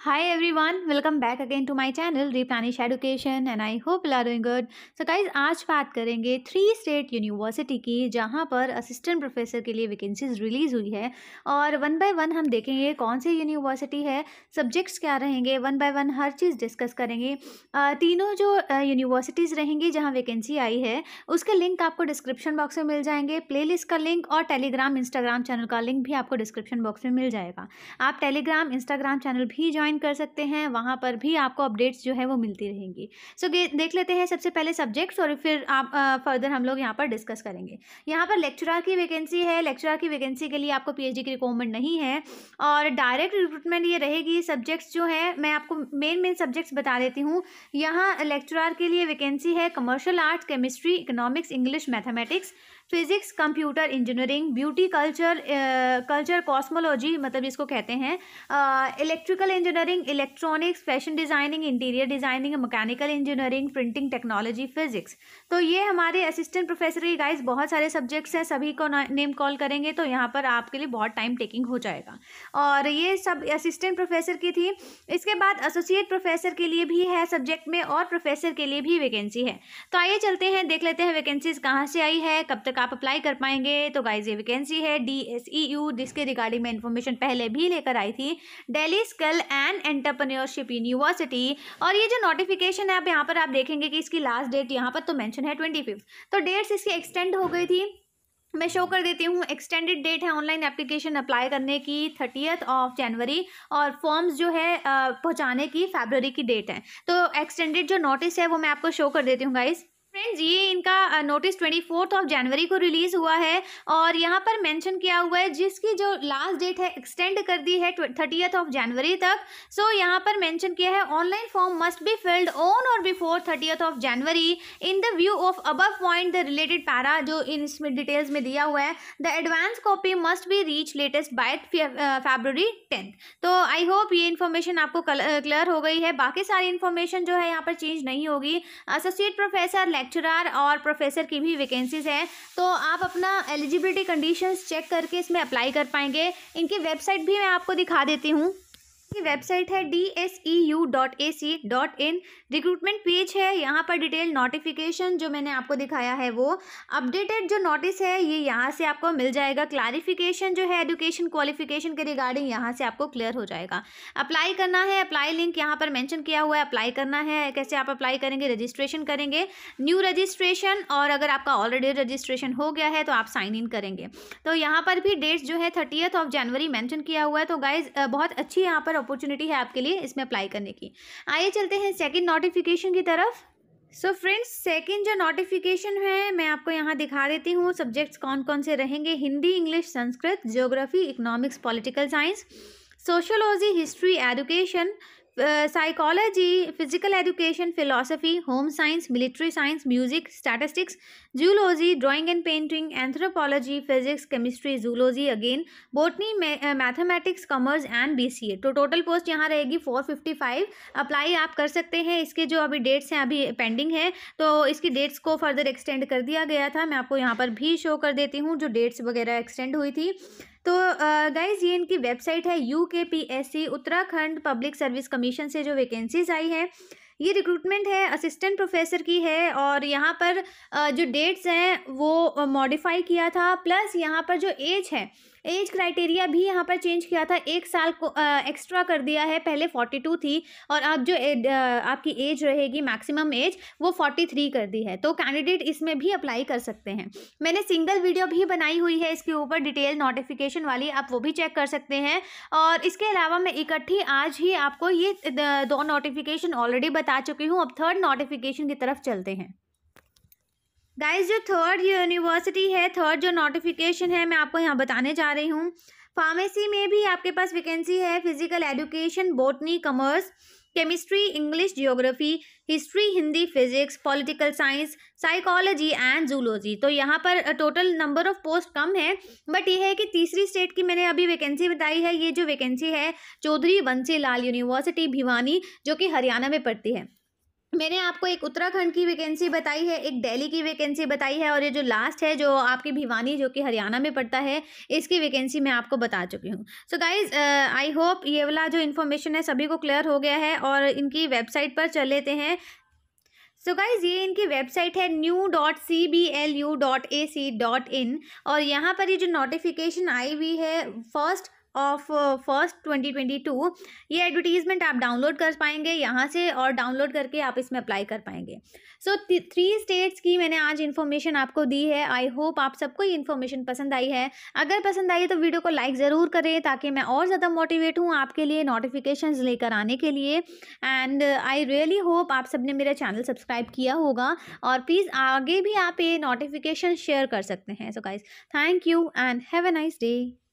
high everyone welcome back again to my channel Education education and I hope ला doing good so guys आज बात करेंगे three state university की जहाँ पर असिस्टेंट प्रोफेसर के लिए वैकेंसीज रिलीज़ हुई है और वन बाय वन हम देखेंगे कौन सी यूनिवर्सिटी है सब्जेक्ट्स क्या रहेंगे वन बाय वन हर चीज़ डिस्कस करेंगे तीनों जो यूनिवर्सिटीज़ रहेंगी जहाँ वैकेंसी आई है उसके लिंक आपको डिस्क्रिप्शन बॉक्स में मिल जाएंगे प्ले लिस्ट का लिंक और टेलीग्राम इंस्टाग्राम चैनल का लिंक भी आपको डिस्क्रिप्शन बॉक्स में मिल जाएगा आप टेलीग्राम इंस्टाग्राम चैनल भी ज्वाइन ज्वाइन कर सकते हैं वहाँ पर भी आपको अपडेट्स जो है वो मिलती रहेंगी सो so, देख लेते हैं सबसे पहले सब्जेक्ट्स और फिर आप फर्दर हम लोग यहाँ पर डिस्कस करेंगे यहाँ पर लेक्चरार की वैकेंसी है लेक्चरार की वैकेंसी के लिए आपको पीएचडी की रिक्वायरमेंट नहीं है और डायरेक्ट रिक्रूटमेंट ये रहेगी सब्जेक्ट्स जो है मैं आपको मेन मेन सब्जेक्ट्स बता देती हूँ यहाँ लेक्चरार के लिए वैकेंसी है commercial arts chemistry economics English mathematics physics computer engineering beauty culture culture cosmology मतलब इसको कहते हैं electrical engineer engineering electronics fashion designing interior designing mechanical engineering printing technology physics तो ये हमारे असिस्टेंट प्रोफेसर के गाइस बहुत सारे सब्जेक्ट्स हैं सभी को नेम कॉल करेंगे तो यहाँ पर आपके लिए बहुत टाइम टेकिंग हो जाएगा और ये सब असिस्टेंट प्रोफेसर की थी इसके बाद एसोसिएट प्रोफेसर के लिए भी है सब्जेक्ट में और प्रोफेसर के लिए भी वैकेंसी है तो आइए चलते हैं देख लेते हैं वैकेंसीज कहाँ से आई है कब तक आप अप्लाई कर पाएंगे तो गाइज ये वैकेंसी है डी एस ई यू जिसके रिगार्डिंग मैं इन्फॉर्मेशन पहले भी लेकर आई थी Delhi skill and and entrepreneurship university और ये जो नोटिफिकेशन है आप यहाँ पर आप देखेंगे कि इसकी लास्ट डेट यहाँ पर तो मैंशन है ट्वेंटी फिफ्थ तो डेट्स इसकी एक्सटेंड हो गई थी मैं शो कर देती हूँ एक्सटेंडेड डेट है ऑनलाइन एप्लीकेशन अप्लाई करने की थर्टीथ ऑफ जनवरी और फॉर्म्स जो है पहुँचाने की फेबररी की डेट है तो एक्सटेंडेड जो नोटिस है वो मैं आपको शो कर देती हूँ गाइज़ फ्रेंड्स ये इनका notice twenty fourth of January को रिलीज़ हुआ है और यहाँ पर मेंशन किया हुआ है जिसकी जो लास्ट डेट है एक्सटेंड कर दी है थर्टीथ ऑफ जनवरी तक सो so, यहाँ पर मेंशन किया है online form must be filled on और before thirtieth of January in the view of above point the related para जो इन इसमें डिटेल्स में दिया हुआ है the advance copy must be reach latest by February tenth तो आई होप ये इन्फॉर्मेशन आपको क्लियर हो गई है बाकी सारी इन्फॉर्मेशन जो है यहाँ पर चेंज नहीं होगी एसोसिएट प्रोफेसर लेक्चर लेक्चरर और प्रोफेसर की भी वैकेंसीज हैं तो आप अपना एलिजिबिलिटी कंडीशंस चेक करके इसमें अप्लाई कर पाएंगे इनकी वेबसाइट भी मैं आपको दिखा देती हूँ वेबसाइट है D S E U dot A C dot in recruitment page है यहाँ पर डिटेल नोटिफिकेशन जो मैंने आपको दिखाया है वो अपडेटेड जो नोटिस है ये यहाँ से आपको मिल जाएगा क्लैरिफिकेशन जो है एजुकेशन क्वालिफिकेशन के रिगार्डिंग यहाँ से आपको क्लियर हो जाएगा अप्लाई करना है अप्लाई लिंक यहाँ पर मैंशन किया हुआ है अप्लाई करना है कैसे आप अप्लाई करेंगे रजिस्ट्रेशन करेंगे न्यू रजिस्ट्रेशन और अगर आपका ऑलरेडी रजिस्ट्रेशन हो गया है तो आप साइन इन करेंगे तो यहाँ पर भी डेट्स जो है थर्टीथ ऑफ जनवरी मैंशन किया हुआ है तो गाइज बहुत अच्छी यहाँ पर अपॉर्चुनिटी है आपके लिए इसमें अप्लाई करने की आइए चलते हैं सेकेंड नोटिफिकेशन की तरफ सो फ्रेंड्स सेकेंड जो नोटिफिकेशन है मैं आपको यहाँ दिखा देती हूँ सब्जेक्ट्स कौन कौन से रहेंगे Hindi English Sanskrit geography economics political science sociology history education psychology physical education philosophy home science military science music statistics zoology drawing and painting anthropology physics chemistry zoology again botany mathematics commerce and BCA तो total post यहाँ रहेगी four fifty five apply आप कर सकते हैं इसके जो अभी डेट्स हैं अभी पेंडिंग है तो इसकी डेट्स को फर्दर एक्सटेंड कर दिया गया था मैं आपको यहाँ पर भी शो कर देती हूँ जो डेट्स वगैरह एक्सटेंड हुई थी तो गाइज ये इनकी वेबसाइट है U K P S C Uttarakhand public service commission से जो वैकेंसीज आई है ये रिक्रूटमेंट है असिस्टेंट प्रोफेसर की है और यहाँ पर जो डेट्स हैं वो मॉडिफाई किया था प्लस यहाँ पर जो एज है एज क्राइटेरिया भी यहाँ पर चेंज किया था एक साल को एक्स्ट्रा कर दिया है पहले फोर्टी टू थी और अब जो ए, आपकी एज रहेगी मैक्सिमम एज वो फोर्टी थ्री कर दी है तो कैंडिडेट इसमें भी अप्लाई कर सकते हैं मैंने सिंगल वीडियो भी बनाई हुई है इसके ऊपर डिटेल नोटिफिकेशन वाली आप वो भी चेक कर सकते हैं और इसके अलावा मैं इकट्ठी आज ही आपको ये दो नोटिफिकेशन ऑलरेडी बता बता चुकी हूँ अब थर्ड नोटिफिकेशन की तरफ चलते हैं गाइस जो थर्ड यूनिवर्सिटी है थर्ड जो नोटिफिकेशन है मैं आपको यहाँ बताने जा रही हूँ फार्मेसी में भी आपके पास वैकेंसी है physical education botany commerce chemistry English geography history Hindi physics political science psychology and zoology तो यहाँ पर टोटल नंबर ऑफ पोस्ट कम है बट ये है कि तीसरी स्टेट की मैंने अभी वैकेंसी बताई है ये जो वैकेंसी है चौधरी वंशी लाल यूनिवर्सिटी भिवानी जो कि हरियाणा में पड़ती है मैंने आपको एक उत्तराखंड की वैकेंसी बताई है एक दिल्ली की वैकेंसी बताई है और ये जो लास्ट है जो आपकी भिवानी जो कि हरियाणा में पड़ता है इसकी वैकेंसी मैं आपको बता चुकी हूँ सो गाइज आई होप ये वाला जो इन्फॉर्मेशन है सभी को क्लियर हो गया है और इनकी वेबसाइट पर चल लेते हैं सो so गाइज़ ये इनकी वेबसाइट है new dot C B L U dot A C dot in और यहाँ पर ये जो नोटिफिकेशन आई हुई है फर्स्ट ऑफ फर्स्ट 2022 ये एडवर्टीजमेंट आप डाउनलोड कर पाएंगे यहाँ से और डाउनलोड करके आप इसमें अप्लाई कर पाएंगे सो थ्री स्टेट्स की मैंने आज इन्फॉर्मेशन आपको दी है आई होप आप सबको ये इन्फॉर्मेशन पसंद आई है अगर पसंद आई है तो वीडियो को लाइक ज़रूर करें ताकि मैं और ज़्यादा मोटिवेट हूँ आपके लिए नोटिफिकेशन लेकर आने के लिए एंड आई रियली होप आप सबने मेरा चैनल सब्सक्राइब किया होगा और प्लीज़ आगे भी आप ये नोटिफिकेशन शेयर कर सकते हैं so guys thank you and have a nice day